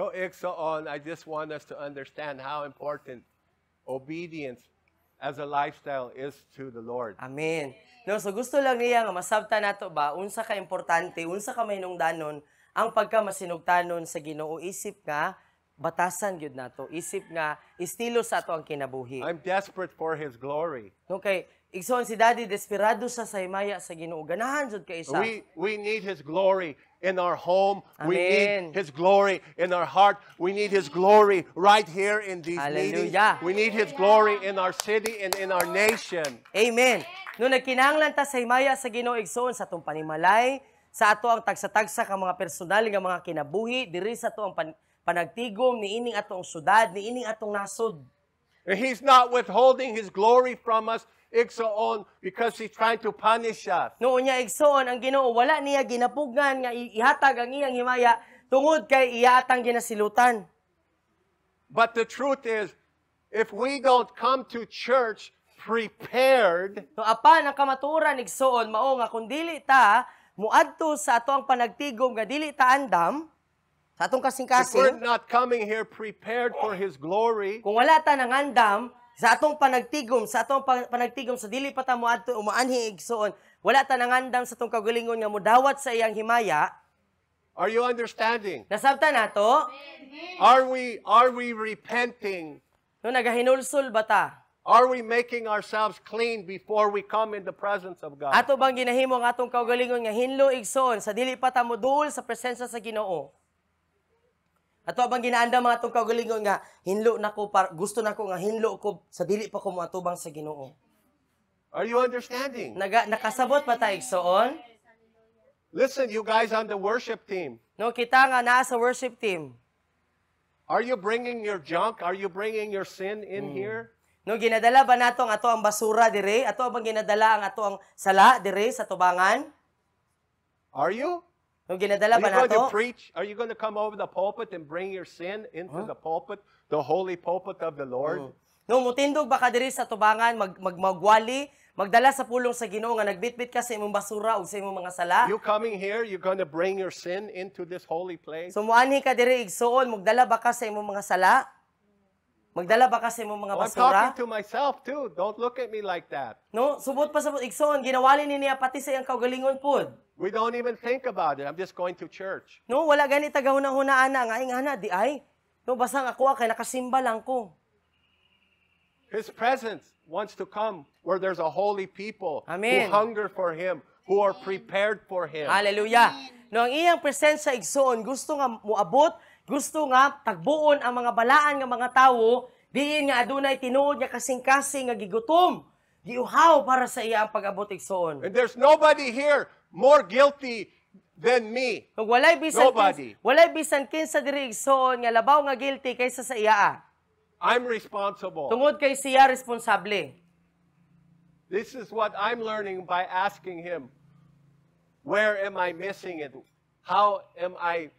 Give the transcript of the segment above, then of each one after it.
So, Ixoon, I just want us to understand how important obedience as a lifestyle is to the Lord. Amen. No, so gusto lang niya nga masabta nato ba unsa ka importante, unsa ka mahinungdanon ang pagka masinugtanon sa Ginoo isip nga batasan gyud nato, isip nga estilo sa ato ang kinabuhi. I'm desperate for his glory. Okay, igsoon si Daddy desperado sa saymaya sa Ginoo. Ganahan jud ka isa. We we need his glory in our home. Amen. We need His glory in our heart. We need His glory right here in these Hallelujah. meetings. We need His glory in our city and in our nation. Amen. No nagkinahanglan ta sa himaya sa Ginoo igsoon sa atong panimalay, sa ato ang tagsa-tagsa ka mga personal nga mga kinabuhi, diri sa ato ang pan panagtigom ni ining atong sudad, ni ining atong nasod. He's not withholding His glory from us igsoon because He's trying to punish us. No niya igsoon ang Ginoo wala niya ginapugan nga ihatag ang iyang himaya tungod kay iyatang ginasilutan. But the truth is if we don't come to church prepared no apa ang kamaturan igsoon mao nga kun dili ta muadto sa ato ang panagtigom nga dili ta andam sa atong kasing-kasing. If we're not coming here prepared for His glory, kung wala ta nang andam sa atong panagtigom, sa atong panagtigom sa dili pa ta mo umaanhi igsoon, wala ta nangandam sa atong kagulingon nga mudawat sa iyang himaya. Are you understanding? Nasabta na to? Are we are we repenting? No nagahinulsol ba ta? Are we making ourselves clean before we come in the presence of God? Ato bang ginahimo ang atong kaugalingon nga hinlo igsoon sa dili pa ta moduol sa presensya sa Ginoo? Ato bang ginaanda mga tong kaugalingon nga hinlo na ko par, gusto na ko nga hinlo ko sa dili pa ko matubang sa Ginoo. Are you understanding? Naga, nakasabot pa tayo soon. Listen, you guys on the worship team. No, kita nga naa sa worship team. Are you bringing your junk? Are you bringing your sin in hmm. here? No, ginadala ba natong ato ang basura dire? Ato ang ginadala ang ato ang sala dire sa tubangan? Are you? Nung ginadala ba Are nato? preach? Are you going to come over the pulpit and bring your sin into the pulpit, the holy pulpit of the Lord? Oh. Nung mutindog baka diri sa tubangan, mag, magwali, magdala sa pulong sa Ginoo nga nagbitbit ka sa imong basura ug sa imong mga sala. You coming here, you going to bring your sin into this holy place? So muanhi ka diri igsuon, magdala baka sa imong mga sala? Magdala ba kasi mo mga oh, basura? I'm talking to myself too. Don't look at me like that. No, subot pa sa igsoon, ginawali ni niya pati sa iyang kaugalingon pod. We don't even think about it. I'm just going to church. No, wala gani tagahuna-huna ana nga ing ana di ay. No, basang ako ah, kay nakasimba lang ko. His presence wants to come where there's a holy people Amen. who hunger for him, who are prepared for him. Hallelujah. No, ang iyang presensya igsoon gusto nga muabot gusto nga tagbuon ang mga balaan ng mga tao diin nga adunay tinuod nga kasing-kasing nga gigutom giuhaw para sa iya ang pag-abot igsoon. And there's nobody here more guilty than me. Kung walay bisan Nobody. Kins, walay bisan kinsa diri igsoon nga labaw nga guilty kaysa sa iya. I'm responsible. Tungod kay siya responsable. This is what I'm learning by asking him, where am I missing it? How am I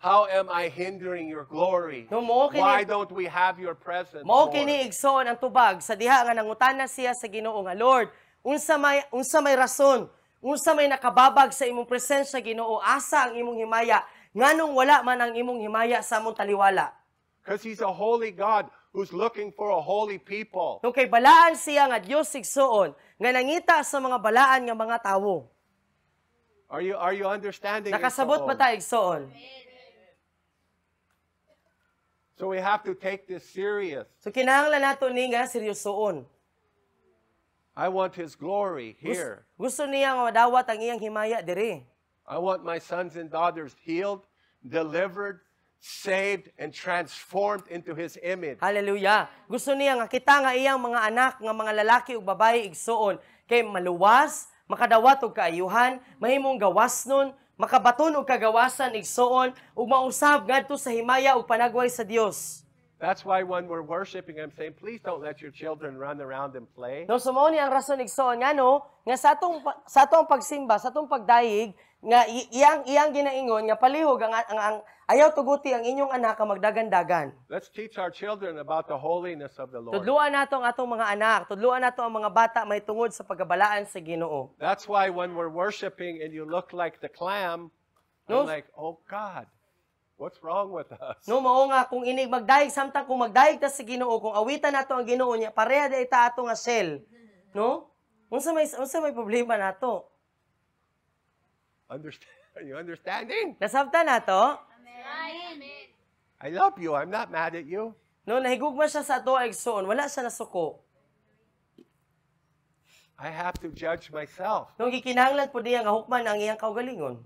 How am I hindering your glory? No, mo kini, Why don't we have your presence, Mo kini igsoon ang tubag sa diha nga nangutana siya sa Ginoo nga Lord, unsa may unsa may rason? Unsa may nakababag sa imong presensya Ginoo? Asa ang imong himaya? Nganong wala man ang imong himaya sa among taliwala? Because he's a holy God who's looking for a holy people. Nung kay balaan siya nga Dios igsoon nga nangita sa mga balaan nga mga tawo. Are you are you understanding? Nakasabot ba ta igsoon? Amen. So we have to take this serious. So kinahanglan nato ni nga seryosoon. I want his glory here. Gusto, niya nga madawat ang iyang himaya diri. I want my sons and daughters healed, delivered, saved and transformed into his image. Hallelujah. Gusto niya nga kita nga iyang mga anak nga mga lalaki ug babaye igsuon kay maluwas, makadawat og kaayuhan, mahimong gawas nun, makabaton og kagawasan igsuon ug mausab ngadto sa himaya ug panagway sa Dios. That's why when we're worshiping I'm saying please don't let your children run around and play. No so mao ni ang rason igsoon ngano nga sa atong sa atong pagsimba, sa atong pagdayig nga iyang iyang ginaingon nga palihog ang ang, ang Ayaw tuguti ang inyong anak ang magdagandagan. Let's teach our children about the holiness of the Lord. Tudluan nato ang atong mga anak, tudluan nato ang mga bata may tungod sa pagabalaan sa Ginoo. That's why when we're worshiping and you look like the clam, no? I'm like, "Oh God, what's wrong with us?" No mao nga kung inig magdayeg samtang kung magdayeg ta sa Ginoo, kung awitan nato ang Ginoo niya, pareha day ta ato nga sel. No? Unsa may unsa may problema nato? Understand? Are you understanding? Nasabtan nato? Amen. I love you. I'm not mad at you. No, nahigugma siya sa ato igsoon. Wala siya nasuko. I have to judge myself. Nung gikinahanglan po niya nga hukman ang iyang kaugalingon.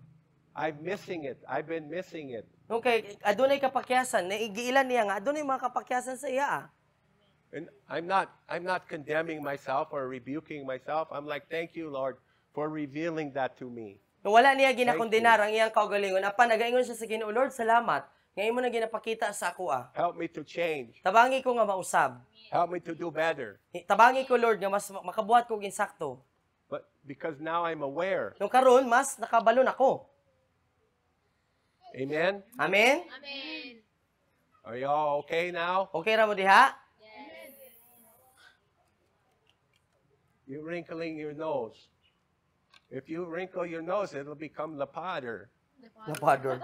I'm missing it. I've been missing it. Okay, adunay kapakyasan. Naigiilan niya nga adunay mga kapakyasan sa iya. Ah. And I'm not I'm not condemning myself or rebuking myself. I'm like, "Thank you, Lord, for revealing that to me." Nga wala niya ginakundinar ang iyang kaugalingon. Apan nagaingon siya sa Ginoo Lord, salamat Ngayon mo na ginapakita sa ako ah. Help me to change. Tabangi ko nga mausab. Help me to do better. Tabangi ko Lord nga mas makabuhat ko insakto. But because now I'm aware. Nung karon mas nakabalo nako. Amen. Amen. Amen. Are you all okay now? Okay ra mo diha? Yes. You're wrinkling your nose. If you wrinkle your nose, it'll become lapader. Lapader.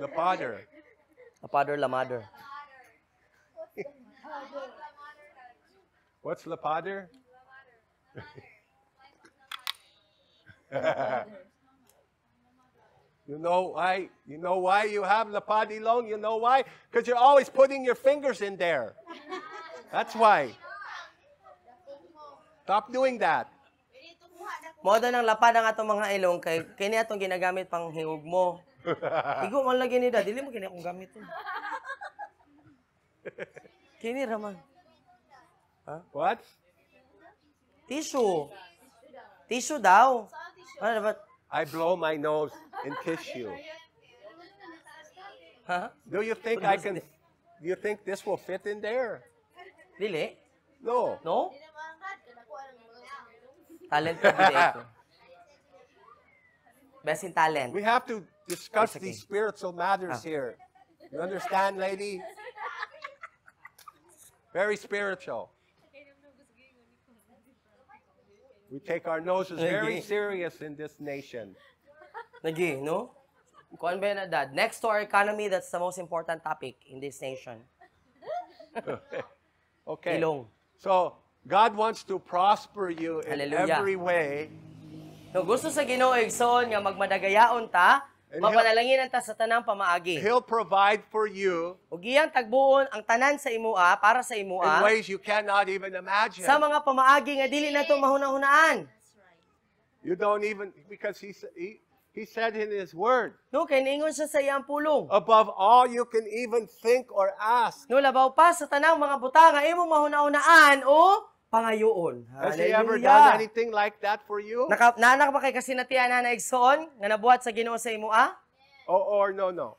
Lapader. Lapader, lamader. What's lapader? you know why? You know why you have long? You know why? Because you're always putting your fingers in there. That's why. Stop doing that. Moda ng lapad ang atong mga ilong kay kini atong ginagamit pang hiug mo. Igo man lagi ni dili mo kini akong gamit. to. Kini raman. Ha? What? Tissue. Tissue daw. Ano dapat? I blow my nose in tissue. you. Huh? Do you think ano I can? Do you think this will fit in there? Dili? No. No? Talent Best in talent. We have to discuss okay. these spiritual matters ah. here. You understand, lady? Very spiritual. We take our noses very serious in this nation. Nagi, no? Kuan dad? Next to our economy, that's the most important topic in this nation. okay. okay. So, God wants to prosper you in every way. No, gusto sa Ginoo igsoon nga magmadagayaon ta, And mapanalangin ta sa tanang pamaagi. He'll provide for you. Ug iyang tagbuon ang tanan sa imoa para sa imoa. In ways you cannot even imagine. Sa mga pamaagi nga dili nato mahuna-hunaan. You don't even because he's, he He said in His Word. No, kay siya sa iyang pulong. Above all you can even think or ask. No, labaw pa sa tanang mga butanga, nga imong mahuna-unaan o pangayoon. Hallelujah. Has He ever done anything like that for you? Naka, nanak ba kay kasi na tiyana na igsoon nga nabuhat sa Ginoo sa imo ah? Oo oh, or no no.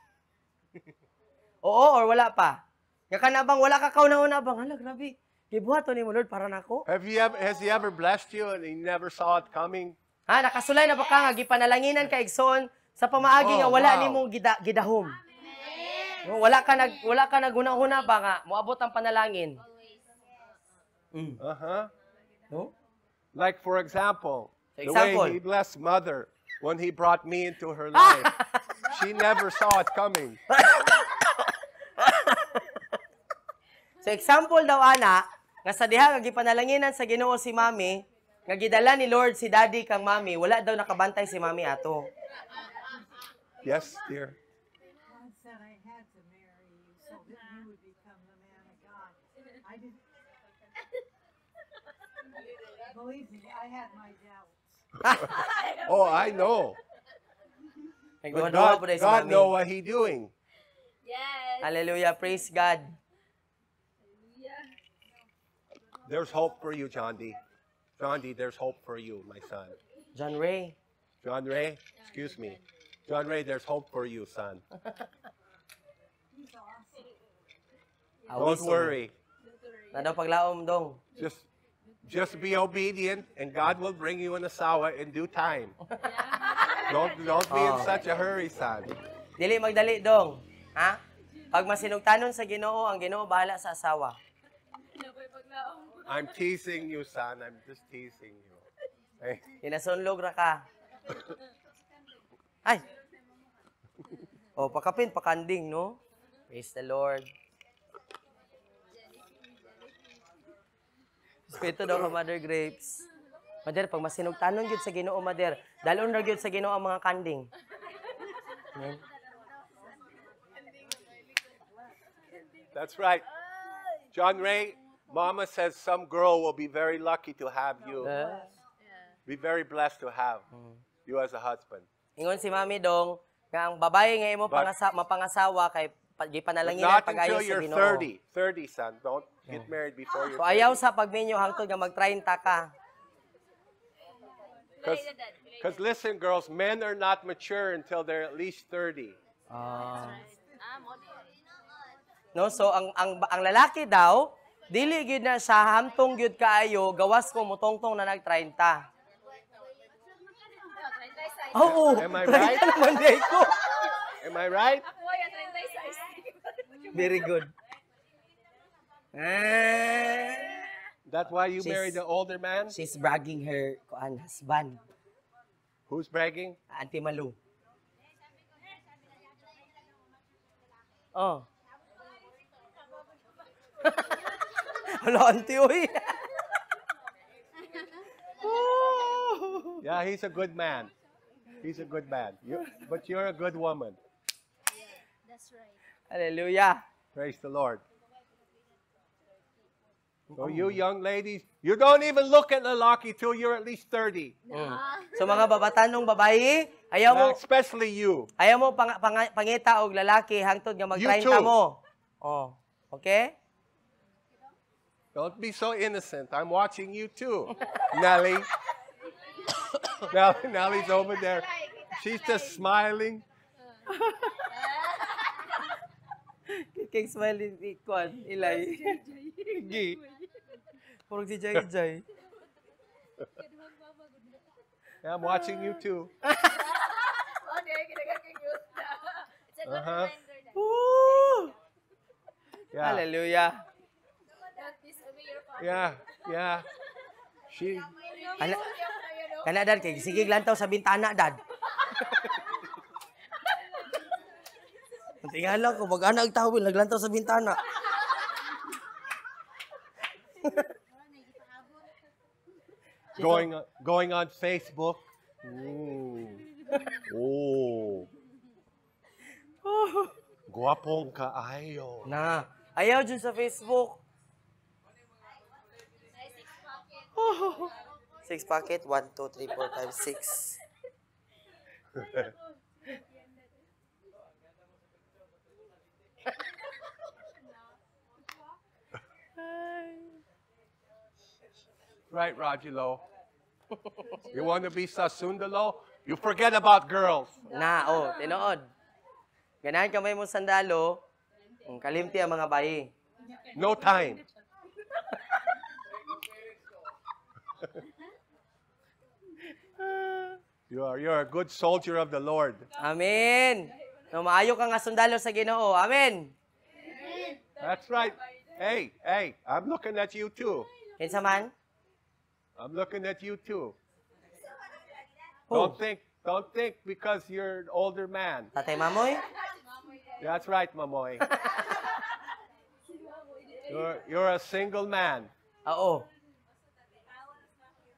Oo or wala pa. Nga kanabang wala ka kauna-una bang hala grabe. Gibuhaton ni mo Lord para nako. Have you ever, has he ever blessed you and he never saw it coming? Ha, nakasulay na baka nga gipanalanginan ka igsoon sa pamaagi nga oh, wala wow. nimo gida, gidahom. Amen. Oh, wala ka nag wala ka naghuna-huna ba nga moabot ang panalangin. Mm. Uh-huh. No? Like for example, the example. way he blessed mother when he brought me into her life. she never saw it coming. so example daw ana nga sa diha nga gipanalanginan sa Ginoo si Mami, nga gidala ni Lord si daddy kang mami, wala daw nakabantay si mami ato. Yes, dear. Believe me, I had my doubts. oh, I know. But God, God know what He doing. Yes. Hallelujah. Praise God. There's hope for you, John D. John there's hope for you, my son. John Ray. John Ray, excuse me. John Ray, there's hope for you, son. Don't worry. Na paglaom dong. Just just be obedient and God will bring you an asawa in due time. don't don't be in oh. such a hurry, son. Dili magdali dong. Ha? Pag masinugtanon sa Ginoo, ang Ginoo bahala sa asawa. I'm teasing you, son. I'm just teasing you. Ay. Inasunlog ra ka. Ay! oh, pakapin, pakanding, no? Praise the Lord. Respeto daw ka, Mother Grapes. Mother, pag tanong yun sa ginoo, Mother, dalon na yun sa ginoo ang mga kanding. Amen? That's right. John Ray, Mama says some girl will be very lucky to have you. Be very blessed to have mm. you as a husband. Ingon si Mami Dong, nga ang babae nga imo pangasa, mapangasawa kay gipanalangin ang pag-ayo sa Ginoo. 30, 30 son. Don't get married before you're So ayaw sa pagminyo hangtod nga mag-30 ka. Because listen, girls, men are not mature until they're at least 30. Ah. No, so ang ang ang lalaki daw Dili gyud na sa hamtong gyud kaayo gawas ko motongtong na nag 30. Oo, oh, Am I right? naman ko. Am I right? Very good. Eh. That's why you she's, married the older man? She's bragging her kuan husband. Who's bragging? Auntie Malu. Oh. Hala, auntie, uy. yeah, he's a good man. He's a good man. You, but you're a good woman. Yeah, that's right. Hallelujah. Praise the Lord. So you young ladies, you don't even look at lalaki till you're at least 30. Mm. so mga babatanong babae, ayaw mo, especially you. Ayaw mo pang, pang, pangita og lalaki hangtod nga mag-30 mo. Oh, okay? Don't be so innocent. I'm watching you too, Nelly. Nellie. Nellie's over there. She's just smiling. Kay smile ni Kwan, Eli. Gi. Purong si Jai Jai. I'm watching you too. you. uh-huh. Woo! Yeah. Hallelujah. Yeah, yeah. She, Kana, kana dad, kay sige lantaw sa bintana dad. Tingala ko, wag ana tawin, naglantaw sa bintana. going going on Facebook. Ooh. Oh. Guwapong ayo. Na, ayaw dyan sa Facebook. Oh. Six packet, one, two, three, four, five, six. right, Roger Lowe. you want to be sasundalo? You forget about girls. Na, oh, tinood. Ganahan kamay mong sandalo, kalimti ang mga bayi. No time. you are you are a good soldier of the Lord. Amen. No, maayo ka nga sundalo sa Ginoo. Amen. That's right. Hey, hey, I'm looking at you too. Kinsa man? I'm looking at you too. Don't think don't think because you're an older man. Tatay Mamoy? That's right, Mamoy. you're, you're a single man. Oo.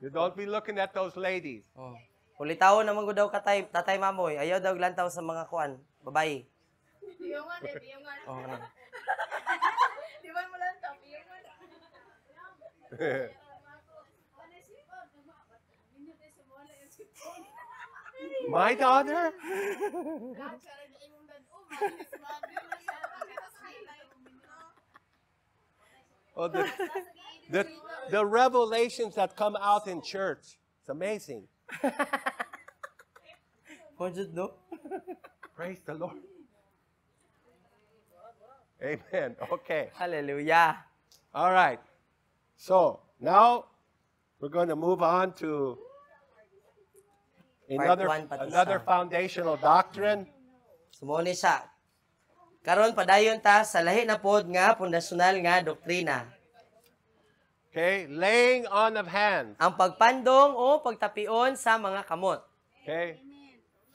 You don't be looking at those ladies. Oh. Ulitaw naman ko daw katay, tatay mamoy. Ayaw daw glantaw sa mga kuan, Babay. Yung nga, yung nga. Oh, ano. Di ba mo lang tabi yung nga? My daughter? oh, the... the, the revelations that come out in church. It's amazing. Praise the Lord. Amen. Okay. Hallelujah. All right. So now we're going to move on to another, another foundational doctrine. Sumuni sa. Karon padayon ta sa lahi na pod nga pundasyonal nga doktrina. Okay? Laying on of hands. Ang pagpandong o pagtapion sa mga kamot. Okay?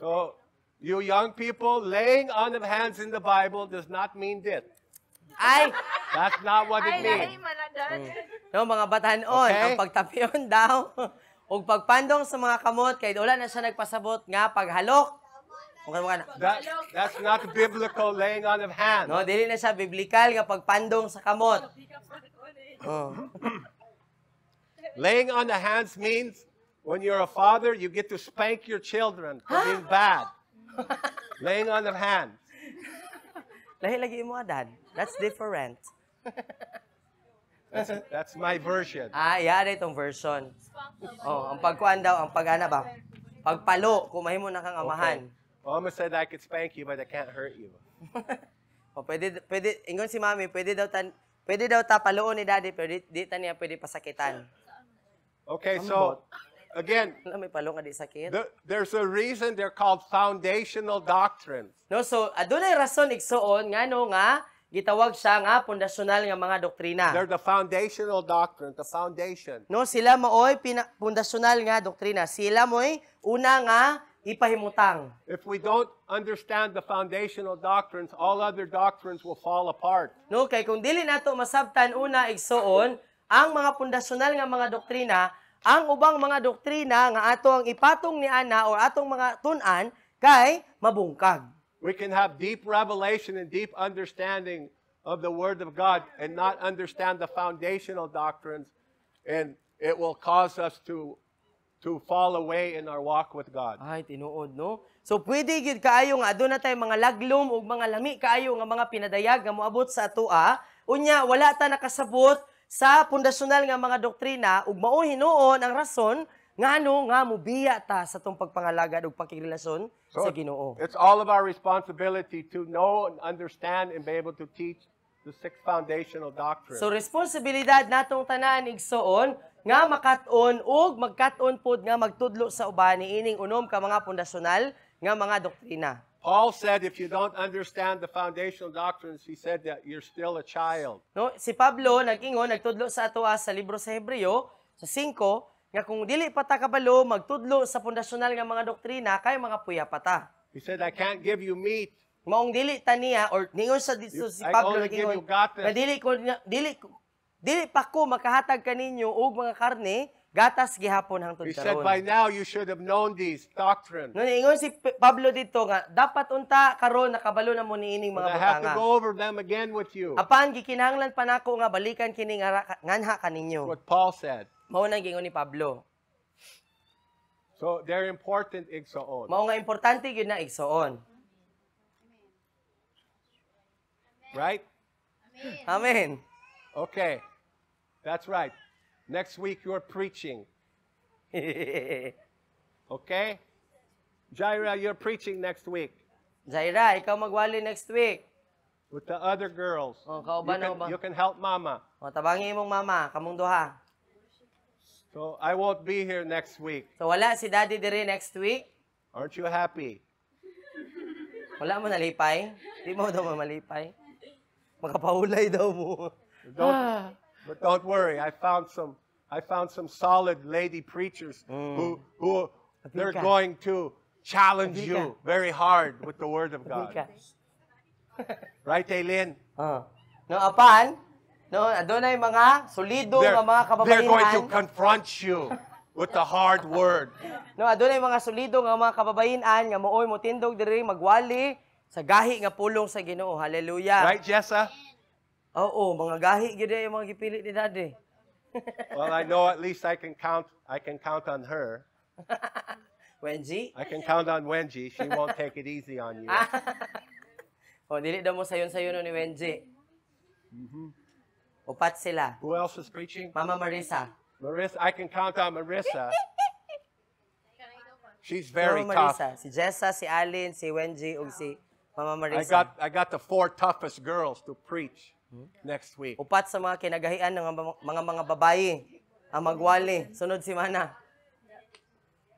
So, you young people, laying on of hands in the Bible does not mean this. Ay! That's not what it means. Ay, lahi, mm. No, mga batanon, okay? ang pagtapion daw o pagpandong sa mga kamot kay wala na siya nagpasabot nga paghalok. Okay mo That, that's not biblical laying on of hands. No, dili na siya biblical nga pagpandong sa kamot. Oh. Laying on the hands means when you're a father, you get to spank your children for being bad. Laying on the hands. Lahi-lagi mo, Dad. That's different. That's, that's my version. Ah, yada itong version. Oh, ang pagkuan daw, ang pagana ba? Pagpalo, kumahin mo na kang amahan. Okay. Mama said I could spank you, but I can't hurt you. o, oh, pwede, pwede, ingon si mami, pwede daw tan, Pwede daw tapaloon ni daddy, pero di, di niya pwede pasakitan. Okay, so again, ano, may palong di sakit. The, there's a reason they're called foundational doctrines. No, so adunay rason igsuon ngano nga gitawag siya nga pundasyonal nga mga doktrina. They're the foundational doctrine, the foundation. No, sila maoy pundasyonal nga doktrina. Sila moy una nga ipahimutang. If we don't understand the foundational doctrines, all other doctrines will fall apart. No, kay kung dili nato masabtan una igsuon ang mga pundasyonal nga mga doktrina, ang ubang mga doktrina nga atong ipatong ni ana or atong mga tunan kay mabungkag. We can have deep revelation and deep understanding of the word of God and not understand the foundational doctrines and it will cause us to to fall away in our walk with God. Ay, tinuod, no? So, pwede gid kaayo nga aduna tay mga laglom o mga lami kaayo nga mga pinadayag nga moabot sa atoa. Ah. Unya, wala ta nakasabot sa pundasyonal nga mga doktrina ug mao hinuon ang rason nga ano nga mubiya ta sa tong pagpangalagad ug pakirelasyon so, sa Ginoo. It's all of our responsibility to know and understand and be able to teach the six foundational doctrines. So responsibilidad natong tanan igsoon nga makat-on ug magkat-on pod nga magtudlo sa ubani ining unom ka mga pundasyonal nga mga doktrina. Paul said if you don't understand the foundational doctrines, he said that you're still a child. No, si Pablo nagingon nagtudlo sa atoa ah, sa libro sa Hebreo sa 5 nga kung dili pa ta kabalo magtudlo sa pundasyonal nga mga doktrina kay mga puya pa ta. He said I can't give you meat Maong dili ta or ningon sa dito si Pablo nagingon. Na dili ko dili Dili pa ko makahatag kaninyo og mga karne gatas gihapon hangtod karon. You said by now you should have known this doctrine. No, ingon si Pablo dito nga dapat unta karon nakabalo na mo niining mga butanga. I have to go over them again with you. Apan gikinahanglan pa nako nga balikan kini nganha kaninyo. What Paul said. Mao nang gingon ni Pablo. So they're important igsoon. Mao nga importante gyud na igsoon. Right? Amen. Amen. Okay, that's right. Next week you're preaching. okay? Jaira, you're preaching next week. Jaira, ikaw magwali next week. With the other girls. Oh, ba, you, ano can, you can help mama. Oh, tabangi mong mama, kamong duha. So I won't be here next week. So wala si daddy diri next week. Aren't you happy? Wala mo nalipay? Di mo daw malipay. Makapahulay daw mo. Don't, but don't worry, I found some. I found some solid lady preachers mm. who who they're going to challenge you very hard with the Word of God. right, Aileen? Uh, no, apan, no, adunay mga solido nga mga kababaihan. They're going to confront you with the hard word. no, adunay mga solido nga mga kababaihan nga mooy mo tindog diri magwali sa gahi nga pulong sa Ginoo. Hallelujah. Right, Jessa? Oo, mga gahi gyud eh, mga gipili ni daddy. well, I know at least I can count I can count on her. Wenji? I can count on Wenji. She won't take it easy on you. oh, dili daw mo sayon-sayon ni Wenji. Mm-hmm. Upat sila. Who else is preaching? Mama Marissa. Marissa, I can count on Marissa. She's very Mama Marissa, tough. Si Jessa, si Alin, si Wenji, ug si Mama Marissa. I got I got the four toughest girls to preach. Next week. Upat sa mga kinagahian ng mga mga babayi ang magwali sunod si Mana.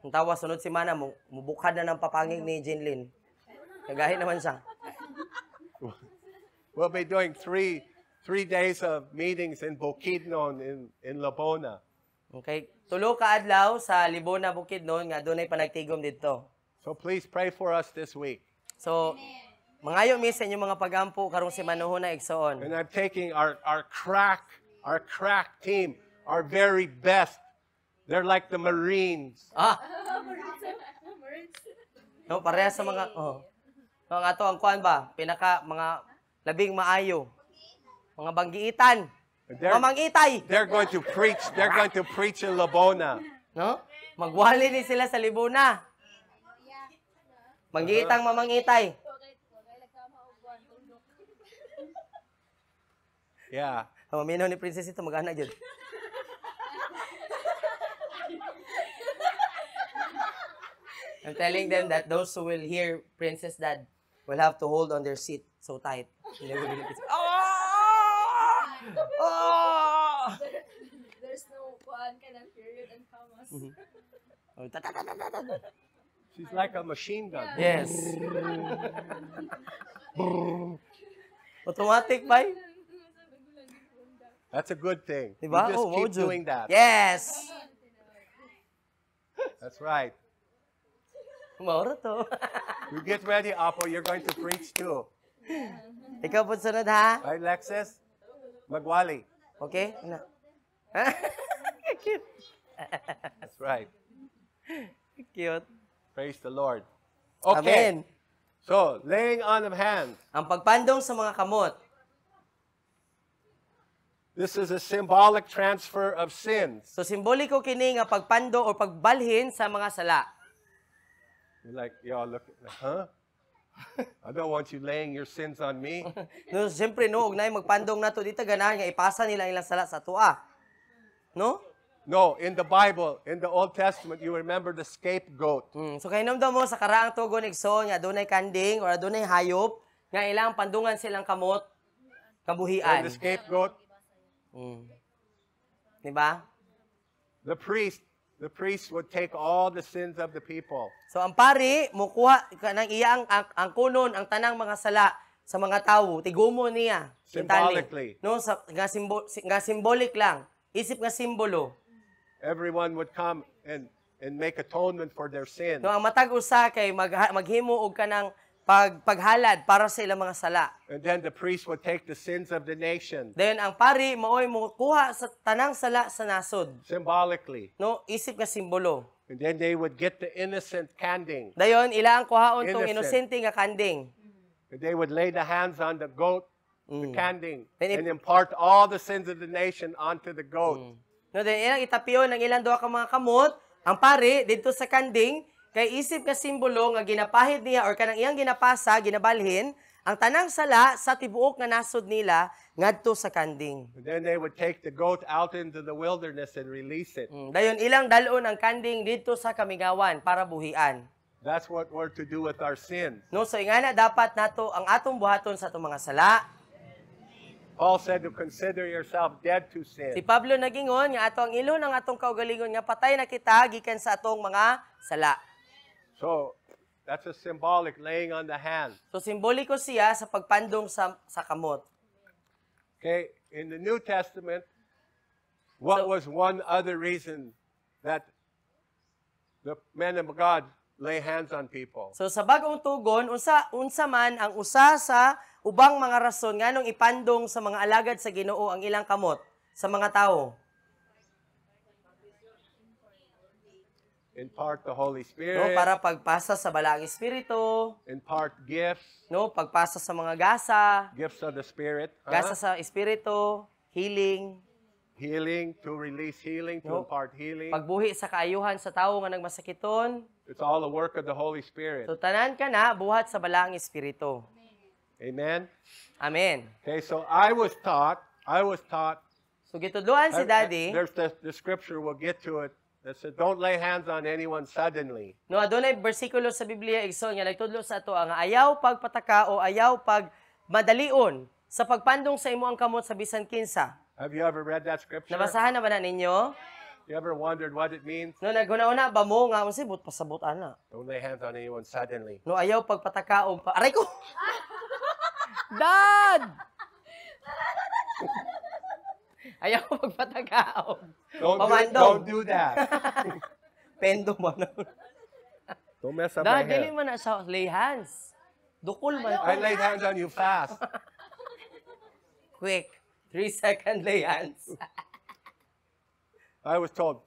Ang tawa sunod si Mana mubukad na ng papangig ni Jinlin. Kagahi naman siya. We'll be doing three three days of meetings in Bukidnon in in Labona. Okay. Tulo ka adlaw sa Libona Bukidnon nga dunay panagtigom dito. So please pray for us this week. So Amen. Mangayo mi sa inyong mga pagampo karong si na Igsoon. And I'm taking our our crack, our crack team, our very best. They're like the Marines. Ah. no, parehas sa mga oh. Mga ato ang kuan ba? Pinaka mga labing maayo. Mga banggiitan. Mga mangitay. They're going to preach. They're going to preach in Labona. No? Magwali ni sila sa Libona. Mangiitang mamangitay. Yeah. Haminaw oh, ni princess ito, mag-anak dyan. I'm telling them that those who will hear Princess Dad will have to hold on their seat so tight. oh! Oh! there's no one kind of period and Thomas. Mm -hmm. She's like a machine gun. Yes. Automatic, bye. That's a good thing. Diba? You just oh, keep Mojo. doing that. Yes! That's right. Maura to. you get ready, Apo. You're going to preach too. Ikaw po sunod, ha? All right, Lexus. Magwali. Okay? No. Cute. That's right. Cute. Praise the Lord. Okay. Amen. So, laying on of hands. Ang pagpandong sa mga kamot. This is a symbolic transfer of sins. So simboliko kini nga pagpando o pagbalhin sa mga sala. You're like, you all look, huh? I don't want you laying your sins on me. no, siyempre no, ugnay magpandong nato dito ganahan nga ipasa nila ilang sala sa tua. No? No, in the Bible, in the Old Testament, you remember the scapegoat. Mm, so kahinomdam mo sa karaang tugon igsoon nga adunay kanding or adunay hayop nga ilang pandungan silang kamot kabuhian. And the scapegoat Mm. Di ba? The priest, the priest would take all the sins of the people. So ang pari, mukuha ng iya ang, ang, ang kunon, ang tanang mga sala sa mga tao, tigumo niya. Symbolically. no, sa, nga, simbo, nga symbolic lang. Isip nga simbolo. Everyone would come and and make atonement for their sins. No, ang matag usa kay mag, maghimo og kanang pag paghalad para sa ilang mga sala. And then the priest would take the sins of the nation. Then ang pari maoy mukuha sa tanang sala sa nasod. Symbolically. No, isip nga simbolo. And then they would get the innocent canding. Dayon ila ang kuhaon tong inosente nga kanding. And they would lay the hands on the goat, mm. the canding, then it, and impart all the sins of the nation onto the goat. Mm. No, then ilang itapion ang ilang duha ka mga kamot, ang pari dito sa kanding, Kay isip ka simbolo nga ginapahid niya or kanang iyang ginapasa, ginabalhin, ang tanang sala sa tibuok nga nasod nila ngadto sa kanding. And then they would take the goat out into the wilderness and release it. Mm, dayon ilang dalon ang kanding dito sa kamigawan para buhian. That's what we're to do with our sins. No, so ingana dapat nato ang atong buhaton sa atong mga sala. Paul said to consider yourself dead to sin. Si Pablo nagingon nga atong ilo ilon atong kaugalingon nga patay na kita gikan sa atong mga sala. So, that's a symbolic laying on the hand. So, simboliko siya sa pagpandong sa, sa kamot. Okay, in the New Testament, what so, was one other reason that the men of God lay hands on people? So sa bagong tugon, unsa unsa man ang usa sa ubang mga rason nganong ipandong sa mga alagad sa Ginoo ang ilang kamot sa mga tao? In part the Holy Spirit. No, para pagpasa sa balang espiritu. part gifts. No, pagpasa sa mga gasa. Gifts of the Spirit. Huh? Gasa sa espiritu, healing. Healing, to release healing, to no. impart healing. Pagbuhi sa kaayuhan sa tao nga nagmasakiton. It's all the work of the Holy Spirit. So tanan ka na, buhat sa balang espiritu. Amen? Amen. Okay, so I was taught, I was taught. So gitudloan si Daddy. There's the, the scripture, we'll get to it It said, don't lay hands on anyone suddenly. No, adunay bersikulo sa Biblia igsoon nga nagtudlo sa ato ang ayaw pagpataka o ayaw pag madalion sa pagpandong sa imo ang kamot sa bisan kinsa. Have you ever read that scripture? Nabasahan na ba na ninyo? You ever wondered what it means? No, naguna-una ba mo nga unsa but pasabot ana. Don't lay hands on anyone suddenly. No, ayaw pagpatakaon pa. Aray ko. Dad! Ayaw ko magpatagaw. Don't, Pamando. do, don't do that. Pendo mo na. Tumesa ba Dahil mo na sa lay hands. Dukol man. I lay hands on you fast. Quick. Three second lay hands. I was told,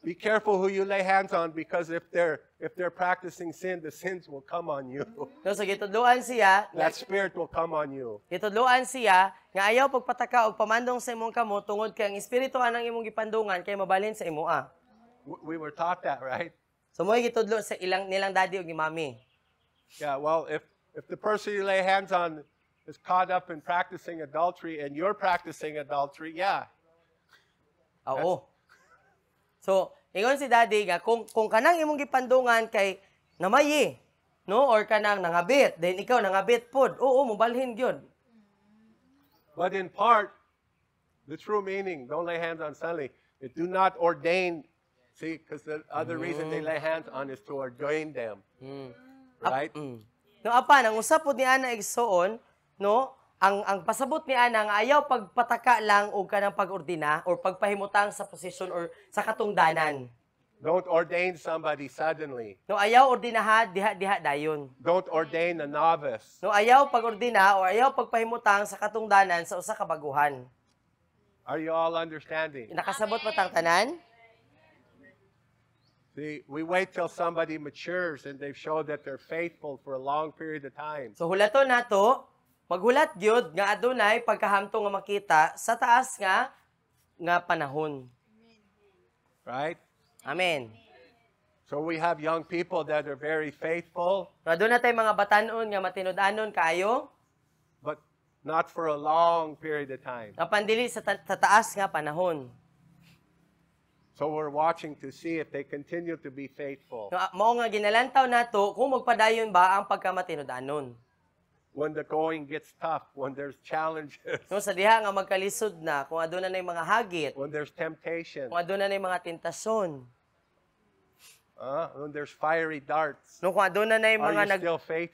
be careful who you lay hands on because if they're if they're practicing sin, the sins will come on you. So, so gitudluan siya. That spirit will come on you. Gitudluan siya nga ayaw pagpataka o pamandong sa imong kamot tungod kay ang espiritu anang imong gipandungan kay mabalin sa imo ah. We were taught that, right? So mo gitudlo sa ilang nilang daddy ug ni mommy. Yeah, well, if if the person you lay hands on is caught up in practicing adultery and you're practicing adultery, yeah. Ah, oo. Oh. so, ingon si daddy nga kung kung kanang imong gipandungan kay namayi, no? Or kanang nangabit, then ikaw nangabit pod. Oo, mobalhin gyud. But in part, the true meaning, don't lay hands on Sunday. it do not ordain, see, because the other mm. reason they mm. lay hands on is to ordain them. Mm. Right? Ap mm. No, apan, ang usapod ni Ana Igsoon, no, ang ang pasabot ni ana nga ayaw pagpataka lang og kanang pagordina or pagpahimutang sa posisyon or sa katungdanan. Don't ordain somebody suddenly. No ayaw ordinaha diha diha dayon. Don't ordain a novice. No ayaw pagordina o ayaw pagpahimutang sa katungdanan sa usa ka baguhan. Are you all understanding? Nakasabot ba tang tanan? See, we wait till somebody matures and they've showed that they're faithful for a long period of time. So hulaton nato, maghulat gyud nga adunay pagkahamtong nga makita sa taas nga nga panahon. Right? Amen. So we have young people that are very faithful. Doon na tayong mga batanon nga matinud-anon kaayo. But not for a long period of time. Napandili sa, ta- sa taas nga panahon. So we're watching to see if they continue to be faithful. Ah, mao nga ginalantaw nato kung magpadayon ba ang pagkamatinud-anon. When the going gets tough, when there's challenges. No sa diha nga magkalisod na, kung aduna nay mga hagit. When there's temptation. Kung aduna nay mga tentasyon. Uh, when oh, there's fiery darts. No, kung doon na na yung mga nag,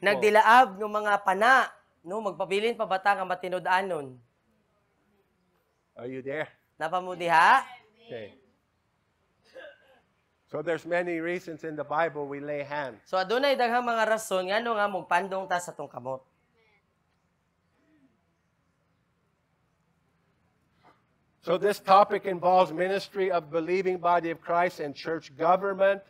nagdilaab ng mga pana, no, magpabilin pa bata nga matinudaan nun. Are you there? Napamudi ha? Okay. So there's many reasons in the Bible we lay hands. So adunay daghang mga rason ngano nga mugpandong ta sa tong kamot. So this topic involves ministry of believing body of Christ and church government.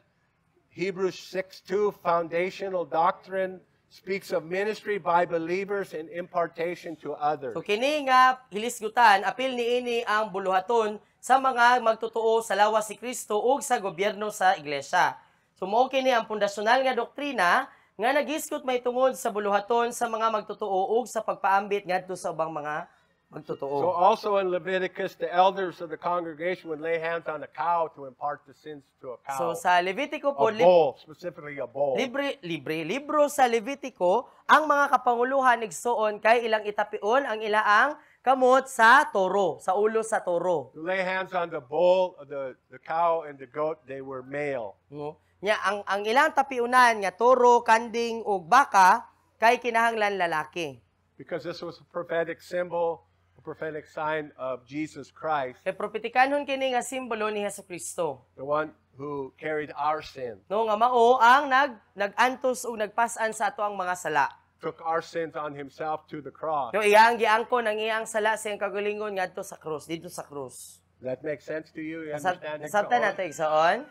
Hebrews 6:2, foundational doctrine, speaks of ministry by believers and impartation to others. So kini nga hilisgutan apil niini ang buluhaton sa mga magtotoo sa lawas si Kristo ug sa gobyerno sa iglesia. So mao kini ang pundasyonal nga doktrina nga nagisgot may tungod sa buluhaton sa mga magtotoo ug sa pagpaambit ngadto sa ubang mga magtotoo. So also in Leviticus, the elders of the congregation would lay hands on the cow to impart the sins to a cow. So sa Levitiko po, a bull, specifically a bull. Libre, libre, libro sa Levitiko, ang mga kapanguluhan nagsuon kay ilang itapion ang ilaang kamot sa toro, sa ulo sa toro. To lay hands on the bull, the, the cow, and the goat, they were male. No? Nya, ang, ang ilang tapiunan nga toro, kanding, ug baka, kay kinahanglan lalaki. Because this was a prophetic symbol The prophetic sign of Jesus Christ. Kay propetikanon kini nga simbolo ni Hesus Kristo. The one who carried our sin. No nga mao ang nag nagantos o nagpasan sa ato ang mga sala. Took our sins on himself to the cross. No iyang giangkon ang iyang sala sa iyang kagalingon ngadto sa cross, dito sa krus. That makes sense to you? You understand? Nasabtan natin igsoon?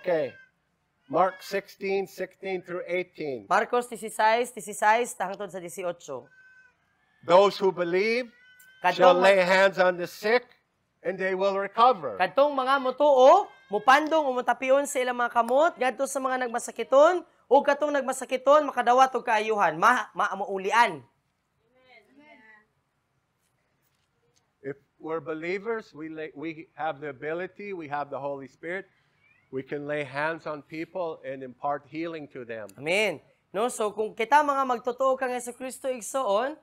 Okay. Mark 16, 16 through 18. Marcos 16:16 hangtod sa 18. Those who believe shall lay hands on the sick and they will recover. Kadtong mga mutuo, mupandong umutapion sa ilang mga kamot, ngadto sa mga nagmasakiton, o katong nagmasakiton, makadawat og kaayuhan, ma maamuulian. If we're believers, we, lay, we have the ability, we have the Holy Spirit, we can lay hands on people and impart healing to them. Amen. No, so kung kita mga magtotoo kang Yesu Kristo igsoon,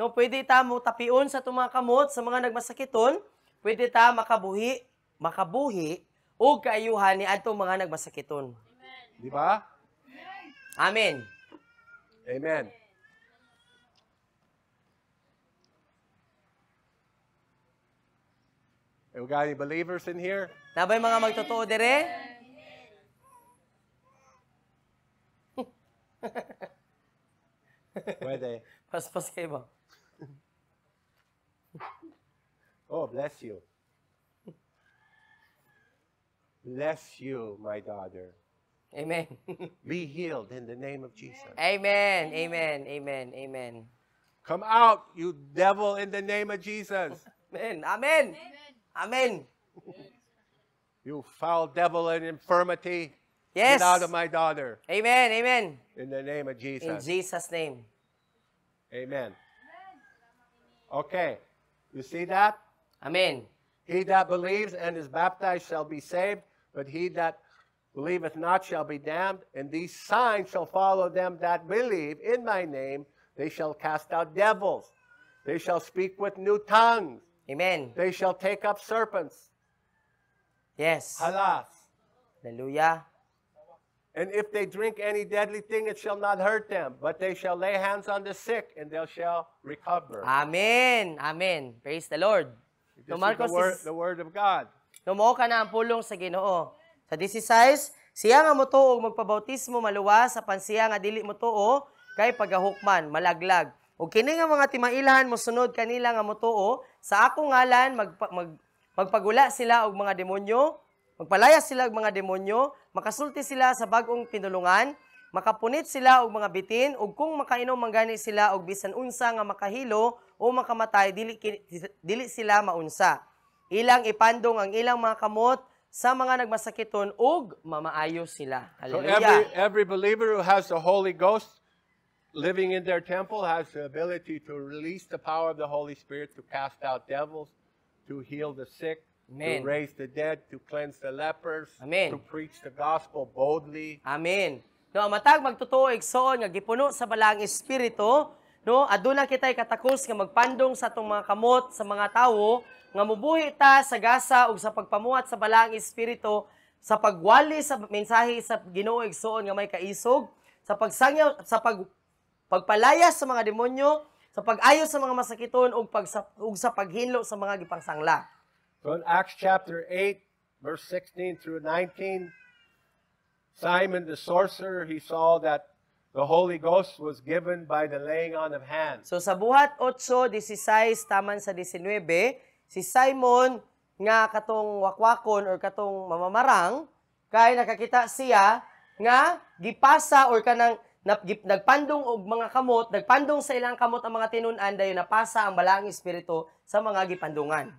No, pwede ta mo tapion sa itong mga kamot, sa mga nagmasakiton, pwede ta makabuhi, makabuhi, o kaayuhan ni atong mga nagmasakiton. Amen. Di ba? Amen. Amen. We got any believers in here? Nabay mga magtotoo dire? Pwede. Paspas kayo ba? Oh, bless you. bless you, my daughter. Amen. Be healed in the name of Jesus. Amen. Amen. Amen. Amen. Come out, you devil, in the name of Jesus. Amen. Amen. Amen. You foul devil and infirmity. Yes. Get out of my daughter. Amen. Amen. In the name of Jesus. In Jesus' name. Amen. Okay. You see that? Amen. He that believes and is baptized shall be saved, but he that believeth not shall be damned. And these signs shall follow them that believe in my name. They shall cast out devils. They shall speak with new tongues. Amen. They shall take up serpents. Yes. Halas. Hallelujah. And if they drink any deadly thing, it shall not hurt them, but they shall lay hands on the sick and they shall recover. Amen. Amen. Praise the Lord. no, Marcos is the, word, the word of God. Numuo ka na ang pulong sa Ginoo. Sa this 16, siya nga mo tuo magpabautismo maluwas sa pansiya nga dili mo tuo kay pagahukman malaglag. O kini nga mga timailhan mo sunod kanila nga mo tuo sa ako ngalan mag, mag, magpagula sila og mga demonyo, magpalaya sila og mga demonyo, makasulti sila sa bagong pinulungan, makapunit sila og mga bitin ug kung makainom man gani sila og bisan unsa nga makahilo o makamatay dili dili sila maunsa. Ilang ipandong ang ilang mga kamot sa mga nagmasakiton ug mamaayo sila. Hallelujah. So every every believer who has the Holy Ghost living in their temple has the ability to release the power of the Holy Spirit to cast out devils, to heal the sick, Amen. to raise the dead, to cleanse the lepers, Amen. to preach the gospel boldly. Amen. No, matag magtotoo igsoon nga gipuno sa balang espiritu No, aduna kitay katakos nga magpandong sa atong mga kamot sa mga tawo nga mubuhi ta sa gasa ug sa pagpamuhat sa balaang espiritu sa pagwali sa mensahe sa Ginoo igsoon nga may kaisog, sa pagsangyaw sa pag pagpalayas sa mga demonyo, sa pag-ayo sa mga masakiton ug pag ug sa paghinlo sa mga gipangsangla. So in Acts chapter 8 verse 16 through 19 Simon the sorcerer he saw that The Holy Ghost was given by the laying on of hands. So sa buhat 8, 16, taman sa 19, si Simon nga katong wakwakon or katong mamamarang, kay nakakita siya nga gipasa or kanang nap, nagpandong og mga kamot, nagpandong sa ilang kamot ang mga tinun-an dayon napasa ang balang espiritu sa mga gipandungan.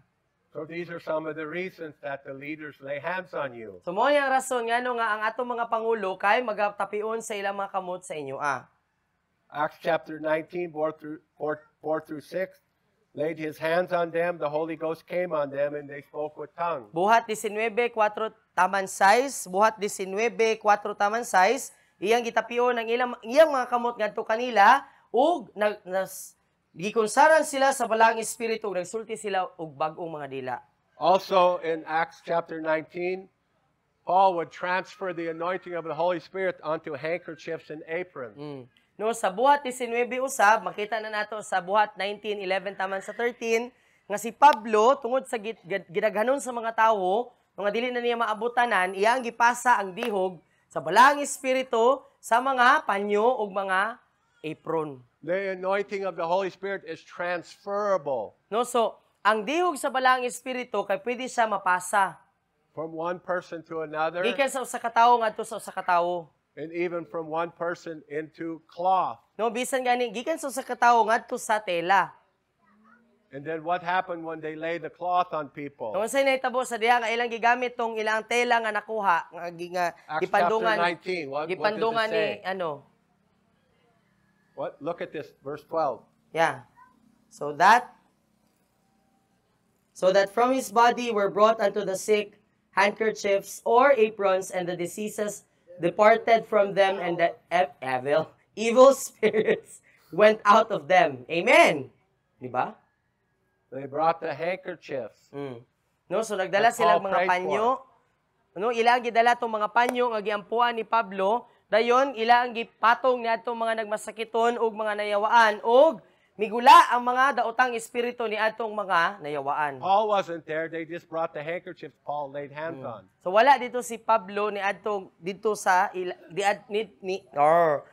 So these are some of the reasons that the leaders lay hands on you. So mo yang rason nga nga ang atong mga pangulo kay magtapion sa ilang mga kamot sa inyo ah. Acts chapter 19 4 through 4, 4 through 6 laid his hands on them, the Holy Ghost came on them, and they spoke with tongues. Buhat 19:4 4 taman size, buhat 19:4 4 taman size, iyang gitapion ang ilang iyang mga kamot ngadto kanila ug nag nas, Gikunsaran sila sa balang espiritu ug nagsulti sila og bag-ong mga dila. Also in Acts chapter 19, Paul would transfer the anointing of the Holy Spirit onto handkerchiefs and aprons. Mm. No, sa buhat 19 usab, makita na nato sa buhat 19:11 taman sa 13, nga si Pablo tungod sa ginaghanon sa mga tawo, mga dili na niya maabutanan, iyang gipasa ang dihog sa balang espiritu sa mga panyo ug mga apron. The anointing of the Holy Spirit is transferable. No, so, ang dihog sa balang espiritu kay pwede siya mapasa. From one person to another. Gikan sa usa ka tawo ngadto sa usa ka And even from one person into cloth. No, bisan gani gikan sa usa ka tawo ngadto sa tela. And then what happened when they lay the cloth on people? Nung say naitabo sa diha nga ilang gigamit tong ilang tela nga nakuha nga, nga gipandungan gipandungan ni ano What? Look at this, verse 12. Yeah. So that, so that from his body were brought unto the sick handkerchiefs or aprons, and the diseases departed from them, and the evil, evil spirits went out of them. Amen. Diba? They brought the handkerchiefs. Mm. No, so nagdala silang mga panyo. For. No, ilang gidala tong mga panyo nga giampuan ni Pablo Dayon, ila ang gipatong niadto mga nagmasakiton ug mga nayawaan ug Migula ang mga daotang espiritu ni atong mga nayawaan. Paul wasn't there. They just brought the handkerchiefs Paul laid hands hmm. on. So wala dito si Pablo ni atong dito sa di ni, ni or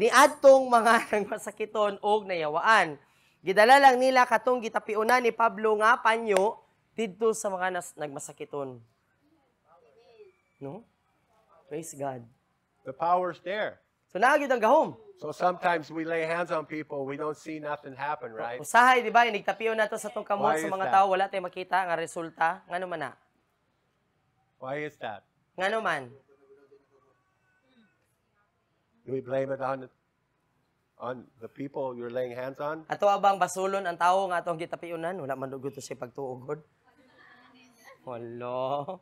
ni atong mga nagmasakiton og nayawaan. Gidala lang nila katong gitapiunan ni Pablo nga panyo dito sa mga nas, nagmasakiton. No? Praise God. The power's there. So naagid ang gahom. So sometimes we lay hands on people, we don't see nothing happen, right? Usahay, di ba? Inigtapiyo nato sa tong kamot sa mga that? tao, wala tayong makita ang resulta. Ngano man na? Why is that? Ngano man? Do we blame it on on the people you're laying hands on? Ato abang basulon ang tao nga atong gitapiunan, wala man dugo to sa pagtuogod. Hello.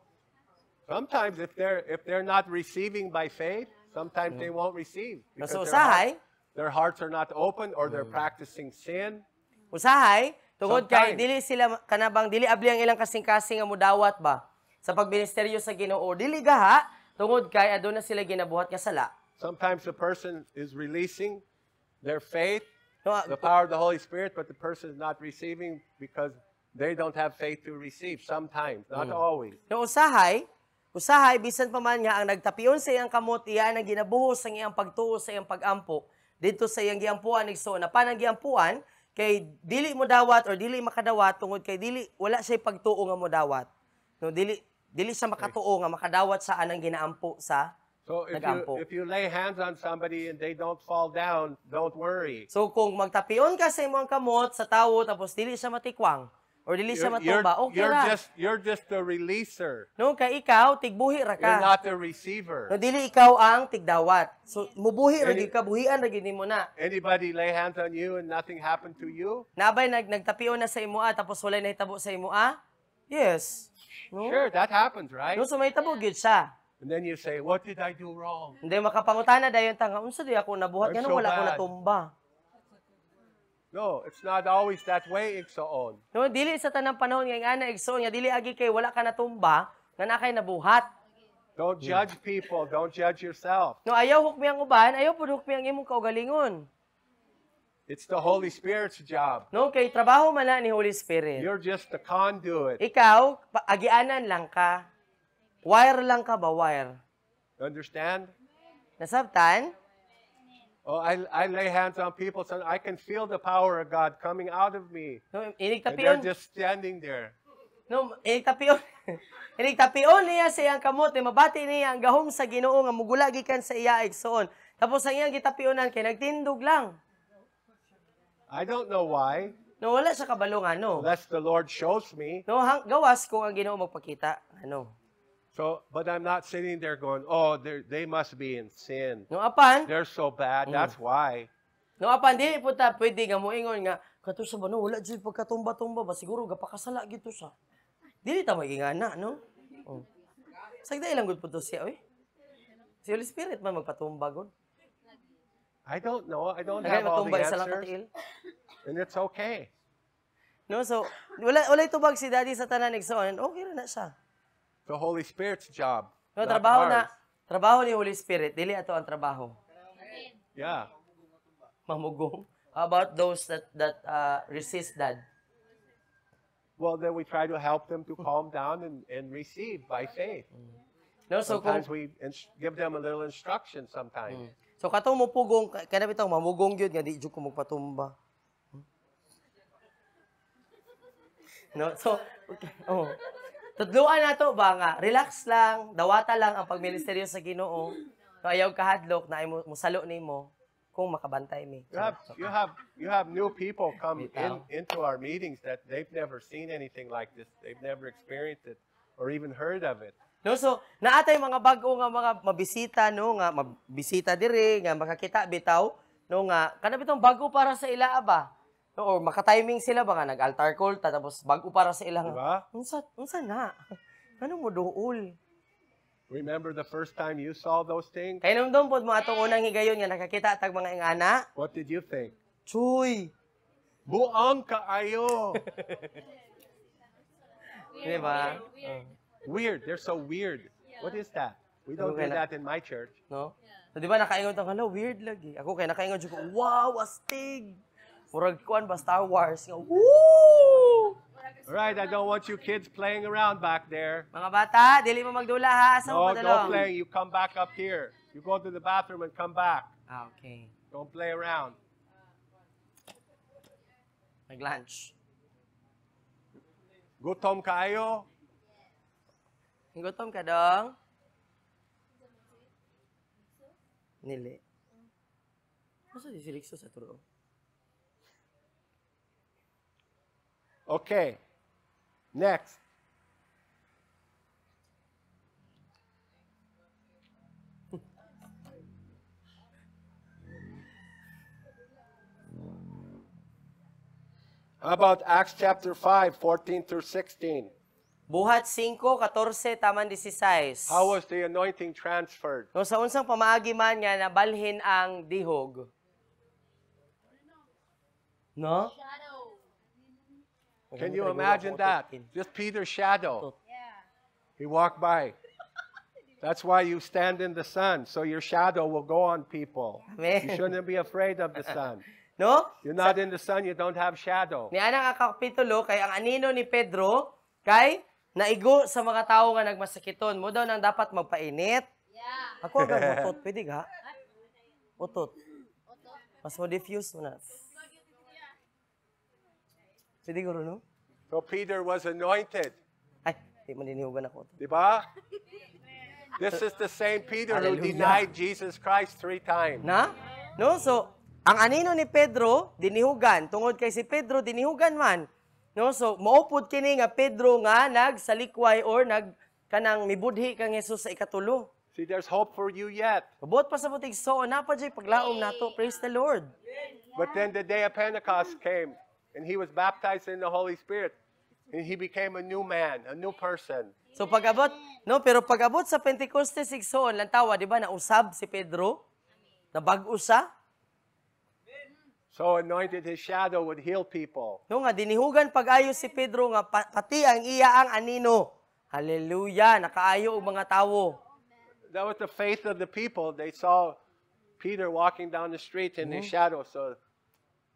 Sometimes if they're if they're not receiving by faith, sometimes they won't receive. Because so, their, heart, their hearts are not open or they're mm. practicing sin. Usahay, tungod kay dili sila kanabang dili abli ang ilang kasing-kasing nga mudawat ba sa pagministeryo sa Ginoo dili gaha tungod kay aduna sila ginabuhat nga sala. Sometimes the person is releasing their faith, no, ah, the power of the Holy Spirit, but the person is not receiving because they don't have faith to receive sometimes, not mm. always. No usahay, Usahay, bisan pa man nga ang nagtapion sa iyang kamot, iya ang ginabuhos ang iyang pagtuo sa iyang pagampo. Dito sa iyang giampuan, nagsuon na panang giampuan, kay dili mo dawat or dili makadawat tungod kay dili wala siya pagtuo nga mo dawat no dili dili siya makatuo nga makadawat sa anang ginaampo sa So if nagampo. you, if you lay hands on somebody and they don't fall down, don't worry. So kung magtapion ka sa imong kamot sa tawo tapos dili siya matikwang, or release sa matumba, okay you're ra. Just, you're just the releaser. No, kay ikaw, tigbuhi ra ka. You're not the receiver. No, dili ikaw ang tigdawat. So, mubuhi ra ka, buhian ra gini mo na. Anybody lay hands on you and nothing happened to you? Nabay, nag, nagtapio na sa imo, ah, tapos wala na hitabo sa imo, ah? Yes. No? Sure, that happens, right? No, so may tabo, good siya. And then you say, what did I do wrong? Hindi, makapangutana dayon tanga, unsa di ako nabuhat, ganun so wala bad. ako natumba. No, it's not always that way, igsoon. No, dili sa tanang panahon nga ana igsoon nga dili agi kay wala ka natumba nga na kay nabuhat. Don't hmm. judge people, don't judge yourself. No, ayaw hukmi ang uban, ayaw pud hukmi ang imong kaugalingon. It's the Holy Spirit's job. No, kay trabaho man na ni Holy Spirit. You're just the conduit. Ikaw agianan lang ka. Wire lang ka ba wire? Understand? Nasabtan? Oh, I, I lay hands on people so I can feel the power of God coming out of me. No, and they're just standing there. No, inigtapion. inigtapion niya sa iyang kamot, mabati niya ang gahom sa Ginoo nga mugula gikan sa iya igsoon. Tapos ang iyang gitapionan kay nagtindog lang. I don't know why. No, wala sa kabalong ano. Unless the Lord shows me. No, hang, gawas ko ang Ginoo magpakita. Ano? So, but I'm not sitting there going, oh, they must be in sin. No apan. They're so bad. Mm. That's why. No apan Di po ta pwede nga moingon nga kato sa no wala jud pagkatumba-tumba ba siguro gapakasala gito sa. Dili ta magingana no. Oh. Sagda ilang gud po to siya oy. Si Holy Spirit man magpatumba gud. I don't know. I don't Nagay, have all the answers. And it's okay. No, so wala wala tubag si Daddy sa tanan nagsoon. Okay ra na siya. The Holy Spirit's job. So, trabaho ours. na, trabaho ni Holy Spirit, dili ato ang trabaho. Yeah. Mamugong. How about those that, that uh, resist that? Well, then we try to help them to calm down and, and receive by faith. Mm. No, so sometimes kung, we give them a little instruction sometimes. Mm. So kato mo pugong kada bitaw mamugong gyud nga di jud ko magpatumba. Hmm? No, so okay. oh. Tatluan na to ba nga? Relax lang, dawata lang ang pagministeryo sa Ginoo. No ayaw kahadlok na mo musalo mo kung makabantay mi. You have you have you have new people come in, into our meetings that they've never seen anything like this. They've never experienced it or even heard of it. No, so naatay mga bag-o nga mga mabisita no nga mabisita diri nga makakita bitaw no nga kana bitong bago para sa ila ba? Oo, makatiming sila ba nga nag-altar call ta tapos bago para sa ilang diba? unsa unsa na. Ano mo duol? Remember the first time you saw those things? Kay namdom pod mo atong unang higayon nga nakakita at mga ingana. What did you think? Chuy. Buang kaayo. Di ba? Weird, They're so weird. Yeah. What is that? We don't do that in my church. No? Yeah. So, di ba nakaingon tang, hello, weird lagi. Ako kay nakaingon ko, wow, astig! Murag kuan ba Star Wars nga woo! Right, I don't want you kids playing around back there. Mga bata, dili mo magdula ha. Asa no, mo don't play. You come back up here. You go to the bathroom and come back. Ah, okay. Don't play around. Nag-lunch. Gutom kayo? Gutom ka dong? Nili. Masa di silikso sa turo? Okay. Next. How about Acts chapter 5, 14 through 16? Buhat 5, 14, taman 16. How was the anointing transferred? No, sa unsang pamaagi man nga nabalhin ang dihog. No? Can you imagine that? Just Peter's shadow. Yeah. He walked by. That's why you stand in the sun, so your shadow will go on people. Amen. You shouldn't be afraid of the sun. no? You're not in the sun, you don't have shadow. Ni anang kapitulo kay ang anino ni Pedro kay naigo sa mga tao nga nagmasakiton mo daw nang dapat magpainit. Yeah. Ako agad utot, pwede ka? Utot. Mas mo diffuse mo na. Siguro, no? So Peter was anointed. Ay, hindi maninihugan ako. Di ba? This is the same Peter who denied Jesus Christ three times. Na? No? So, ang anino ni Pedro, dinihugan. Tungod kay si Pedro, dinihugan man. No? So, maupod kini nga Pedro nga nagsalikway or nag kanang mibudhi kang Jesus sa ikatulo. See, there's hope for you yet. Mabuot pa sa butig so, na pa paglaom nato. Praise the Lord. But then the day of Pentecost came. And he was baptized in the Holy Spirit. And he became a new man, a new person. So pagabot, no, pero pagabot sa Pentecostes 6 lang tawa, di ba, nausab si Pedro? Nabag-o siya? So anointed his shadow would heal people. No nga dinihugan pag-ayo si Pedro nga pati ang iya ang anino. Hallelujah, nakaayo og mga tawo. That was the faith of the people. They saw Peter walking down the street in mm -hmm. his mm-hmm. shadow, so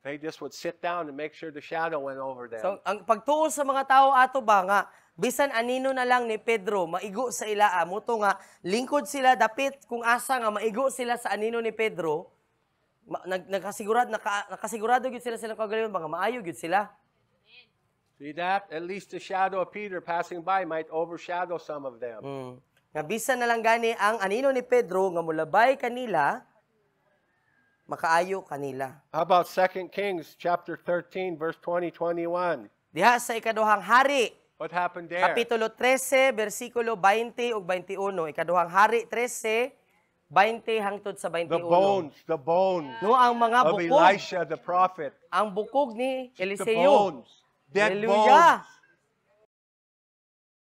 They just would sit down and make sure the shadow went over them. So, ang pagtuo sa mga tao ato ba nga, bisan anino na lang ni Pedro, maigo sa ila amo ah. to nga, lingkod sila dapit kung asa nga maigo sila sa anino ni Pedro, nag nakasigurado naka, nakasigurado gyud sila silang kaugalingon mga maayo gyud sila. See that? At least the shadow of Peter passing by might overshadow some of them. Mm. Nga bisan na lang gani ang anino ni Pedro nga mulabay kanila makaayo kanila. How about 2 Kings chapter 13 verse 20 21? Diha sa ikaduhang hari. What happened there? Kapitulo 13 bersikulo 20 ug 21, ikaduhang hari 13 20 hangtod sa 21. The bones, the bones. No ang mga bukog of Elisha the prophet. Ang bukog ni Eliseo. The bones. Dead Hallelujah. bones.